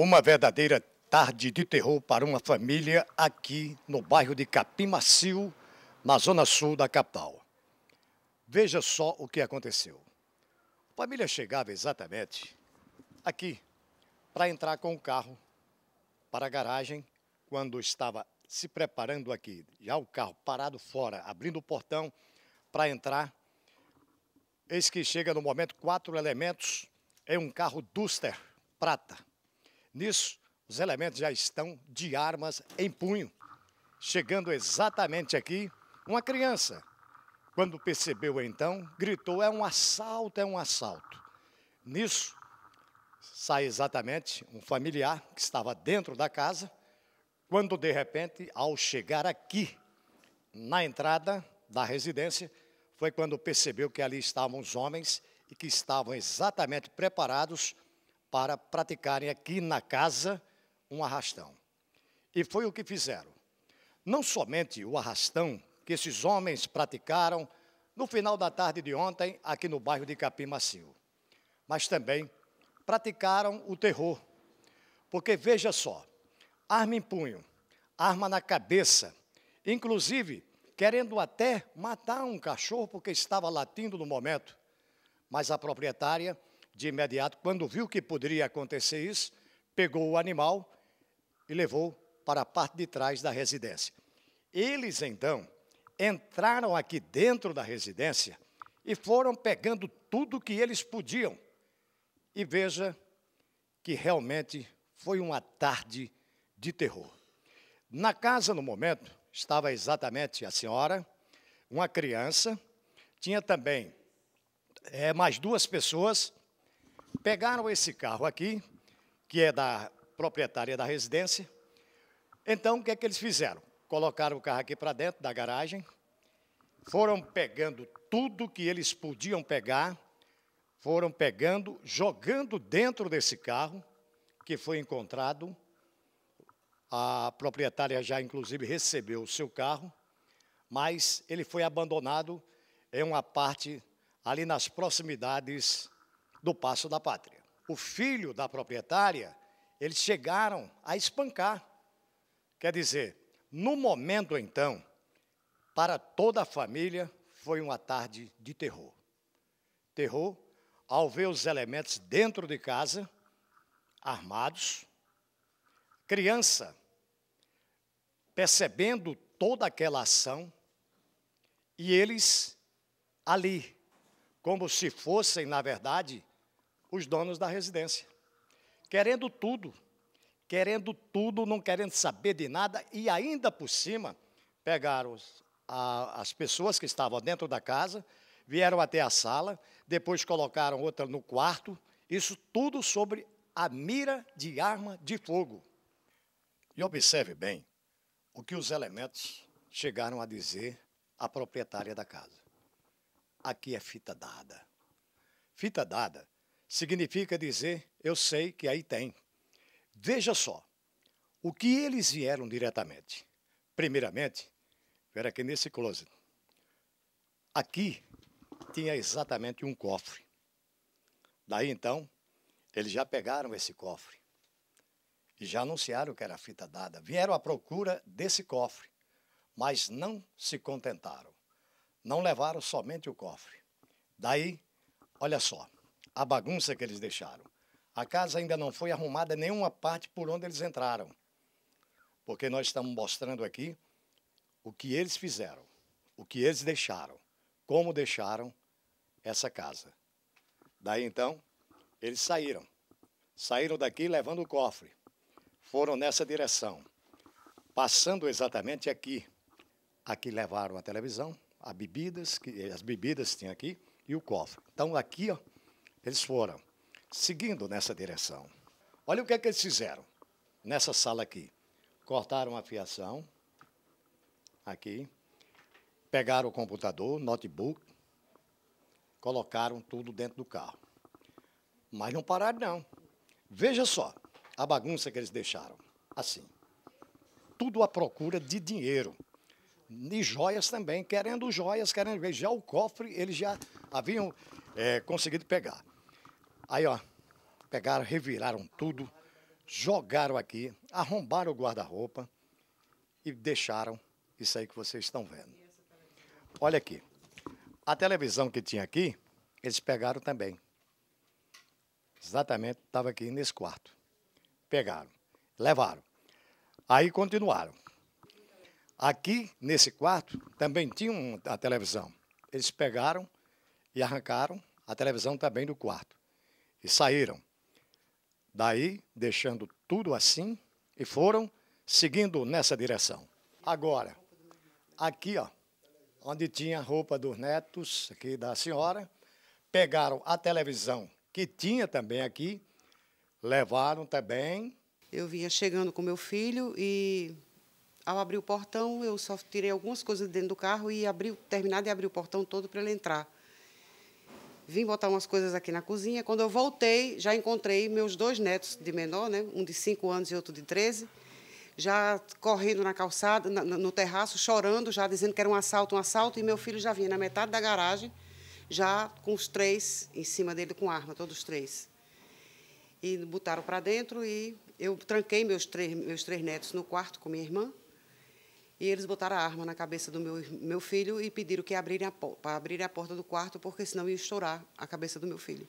Uma verdadeira tarde de terror para uma família aqui no bairro de Capim Macio, na zona sul da capital. Veja só o que aconteceu. A família chegava exatamente aqui para entrar com o carro para a garagem quando estava se preparando aqui, já o carro parado fora, abrindo o portão para entrar. Eis que chega no momento quatro elementos é um carro Duster prata Nisso, os elementos já estão de armas em punho. Chegando exatamente aqui, uma criança. Quando percebeu então, gritou: é um assalto, é um assalto. Nisso, sai exatamente um familiar que estava dentro da casa, quando de repente, ao chegar aqui, na entrada da residência, foi quando percebeu que ali estavam os homens e que estavam exatamente preparados para praticarem aqui na casa um arrastão. E foi o que fizeram. Não somente o arrastão que esses homens praticaram no final da tarde de ontem, aqui no bairro de Capim Macio, mas também praticaram o terror. Porque veja só, arma em punho, arma na cabeça, inclusive querendo até matar um cachorro porque estava latindo no momento, mas a proprietária de imediato, quando viu que poderia acontecer isso, pegou o animal e levou para a parte de trás da residência. Eles então entraram aqui dentro da residência e foram pegando tudo que eles podiam. E veja que realmente foi uma tarde de terror. Na casa, no momento, estava exatamente a senhora, uma criança, tinha também é, mais duas pessoas Pegaram esse carro aqui, que é da proprietária da residência. Então, o que é que eles fizeram? Colocaram o carro aqui para dentro da garagem, foram pegando tudo que eles podiam pegar, foram pegando, jogando dentro desse carro, que foi encontrado. A proprietária já, inclusive, recebeu o seu carro, mas ele foi abandonado em uma parte ali nas proximidades do Passo da Pátria. O filho da proprietária, eles chegaram a espancar. Quer dizer, no momento então, para toda a família foi uma tarde de terror. Terror ao ver os elementos dentro de casa, armados, criança percebendo toda aquela ação e eles ali, como se fossem, na verdade, os donos da residência. Querendo tudo, querendo tudo, não querendo saber de nada, e ainda por cima, pegaram a, as pessoas que estavam dentro da casa, vieram até a sala, depois colocaram outra no quarto, isso tudo sobre a mira de arma de fogo. E observe bem o que os elementos chegaram a dizer à proprietária da casa. Aqui é fita dada. Fita dada significa dizer eu sei que aí tem. Veja só, o que eles vieram diretamente? Primeiramente, era aqui nesse closet. Aqui tinha exatamente um cofre. Daí então, eles já pegaram esse cofre e já anunciaram que era a fita dada. Vieram à procura desse cofre, mas não se contentaram. Não levaram somente o cofre. Daí, olha só a bagunça que eles deixaram. A casa ainda não foi arrumada nenhuma parte por onde eles entraram. Porque nós estamos mostrando aqui o que eles fizeram, o que eles deixaram, como deixaram essa casa. Daí então, eles saíram. Saíram daqui levando o cofre. Foram nessa direção. Passando exatamente aqui. Aqui levaram a televisão, a bebidas, que as bebidas tinham aqui, e o cofre. Então aqui, ó, eles foram seguindo nessa direção. Olha o que é que eles fizeram nessa sala aqui. Cortaram a fiação aqui, pegaram o computador, notebook, colocaram tudo dentro do carro. Mas não pararam, não. Veja só a bagunça que eles deixaram. Assim, tudo à procura de dinheiro. E joias também, querendo joias, querendo ver. Já o cofre, eles já haviam é, conseguido pegar. Aí, ó, pegaram, reviraram tudo, jogaram aqui, arrombaram o guarda-roupa e deixaram isso aí que vocês estão vendo. Olha aqui. A televisão que tinha aqui, eles pegaram também. Exatamente, estava aqui nesse quarto. Pegaram, levaram. Aí continuaram. Aqui, nesse quarto, também tinha uma televisão. Eles pegaram, e arrancaram a televisão também tá do quarto. E saíram. Daí, deixando tudo assim, e foram seguindo nessa direção. Agora, aqui, ó, onde tinha a roupa dos netos aqui da senhora, pegaram a televisão que tinha também aqui, levaram também. Eu vinha chegando com meu filho e ao abrir o portão, eu só tirei algumas coisas dentro do carro e abri, terminar de abrir o portão todo para ele entrar vim botar umas coisas aqui na cozinha. Quando eu voltei, já encontrei meus dois netos de menor, né? um de 5 anos e outro de 13, já correndo na calçada, no terraço, chorando, já dizendo que era um assalto, um assalto, e meu filho já vinha na metade da garagem, já com os três em cima dele com arma, todos três. E botaram para dentro e eu tranquei meus três, meus três netos no quarto com minha irmã, e eles botaram a arma na cabeça do meu, meu filho e pediram que abrissem para abrir a porta do quarto, porque senão ia estourar a cabeça do meu filho.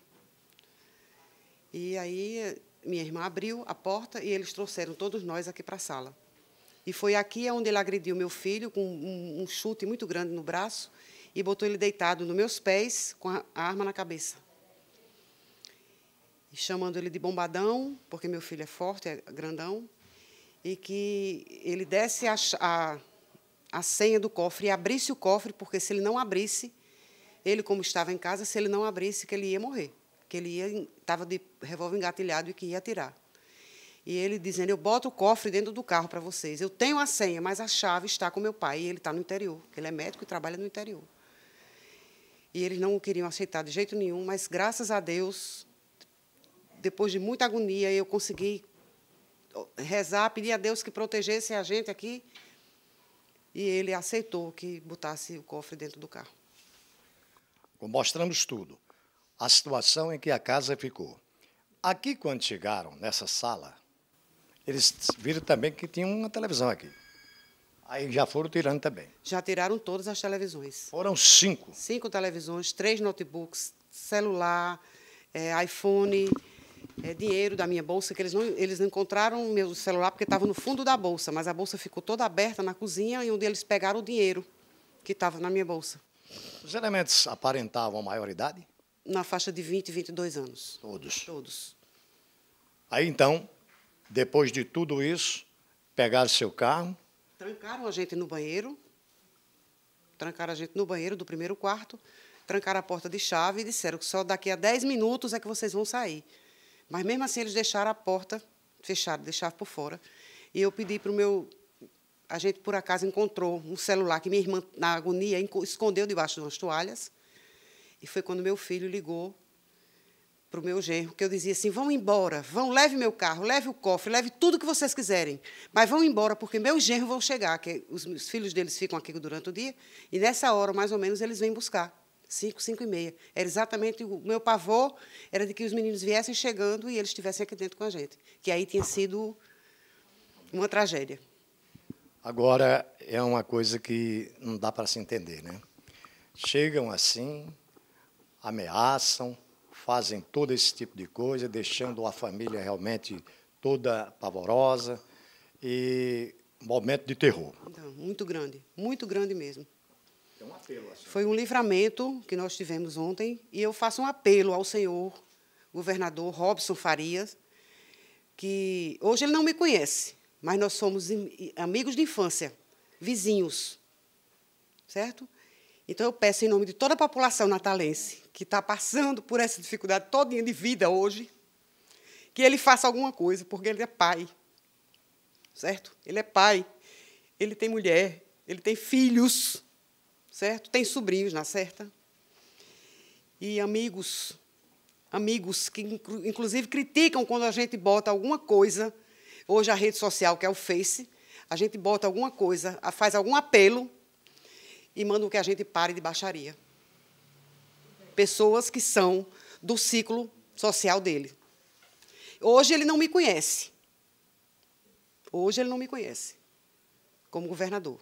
E aí minha irmã abriu a porta e eles trouxeram todos nós aqui para a sala. E foi aqui é onde ele agrediu meu filho com um, um chute muito grande no braço e botou ele deitado nos meus pés com a, a arma na cabeça. E chamando ele de bombadão, porque meu filho é forte, é grandão e que ele desse a, a, a senha do cofre e abrisse o cofre, porque se ele não abrisse, ele, como estava em casa, se ele não abrisse, que ele ia morrer, que ele ia estava de revólver engatilhado e que ia atirar. E ele dizendo: Eu boto o cofre dentro do carro para vocês. Eu tenho a senha, mas a chave está com meu pai e ele está no interior. Ele é médico e trabalha no interior. E eles não queriam aceitar de jeito nenhum, mas graças a Deus, depois de muita agonia, eu consegui rezar, pedir a Deus que protegesse a gente aqui. E ele aceitou que botasse o cofre dentro do carro. Mostramos tudo. A situação em que a casa ficou. Aqui, quando chegaram nessa sala, eles viram também que tinha uma televisão aqui. Aí já foram tirando também. Já tiraram todas as televisões. Foram cinco. Cinco televisões, três notebooks, celular, é, iPhone é, dinheiro da minha bolsa, que eles não, eles não encontraram meu celular porque estava no fundo da bolsa, mas a bolsa ficou toda aberta na cozinha e onde eles pegaram o dinheiro que estava na minha bolsa. Os elementos aparentavam maioridade? Na faixa de 20, 22 anos. Todos? Todos. Aí, então, depois de tudo isso, pegaram seu carro? Trancaram a gente no banheiro. Trancaram a gente no banheiro do primeiro quarto. Trancaram a porta de chave e disseram que só daqui a 10 minutos é que vocês vão sair. Mas mesmo assim eles deixaram a porta fechada, deixaram por fora. E eu pedi para o meu. A gente por acaso encontrou um celular que minha irmã, na agonia, escondeu debaixo de umas toalhas. E foi quando meu filho ligou para o meu genro, que eu dizia assim: vão embora, vão, leve meu carro, leve o cofre, leve tudo que vocês quiserem, mas vão embora, porque meus genro vão chegar, que os filhos deles ficam aqui durante o dia, e nessa hora, mais ou menos, eles vêm buscar. 5, 5 e meia. Era exatamente o meu pavor, era de que os meninos viessem chegando e eles estivessem aqui dentro com a gente. Que aí tinha sido uma tragédia. Agora, é uma coisa que não dá para se entender, né? Chegam assim, ameaçam, fazem todo esse tipo de coisa, deixando a família realmente toda pavorosa e momento de terror. Então, muito grande, muito grande mesmo. É um apelo. Foi um livramento que nós tivemos ontem e eu faço um apelo ao senhor governador Robson Farias, que hoje ele não me conhece, mas nós somos amigos de infância, vizinhos, certo? Então eu peço em nome de toda a população natalense que está passando por essa dificuldade toda de vida hoje, que ele faça alguma coisa, porque ele é pai, certo? Ele é pai, ele tem mulher, ele tem filhos certo? Tem sobrinhos na certa. E amigos, amigos que inclusive criticam quando a gente bota alguma coisa, hoje a rede social que é o Face, a gente bota alguma coisa, faz algum apelo e manda que a gente pare de baixaria. Pessoas que são do ciclo social dele. Hoje ele não me conhece. Hoje ele não me conhece como governador.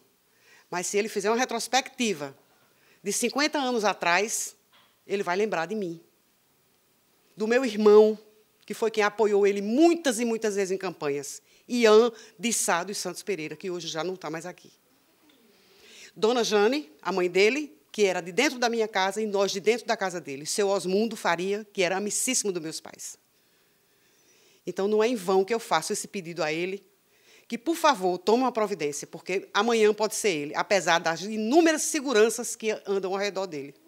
Mas se ele fizer uma retrospectiva de 50 anos atrás, ele vai lembrar de mim, do meu irmão, que foi quem apoiou ele muitas e muitas vezes em campanhas, Ian de Sá dos Santos Pereira, que hoje já não está mais aqui. Dona Jane, a mãe dele, que era de dentro da minha casa e nós de dentro da casa dele. Seu Osmundo Faria, que era amicíssimo dos meus pais. Então não é em vão que eu faço esse pedido a ele que, por favor, tome uma providência, porque amanhã pode ser ele, apesar das inúmeras seguranças que andam ao redor dele.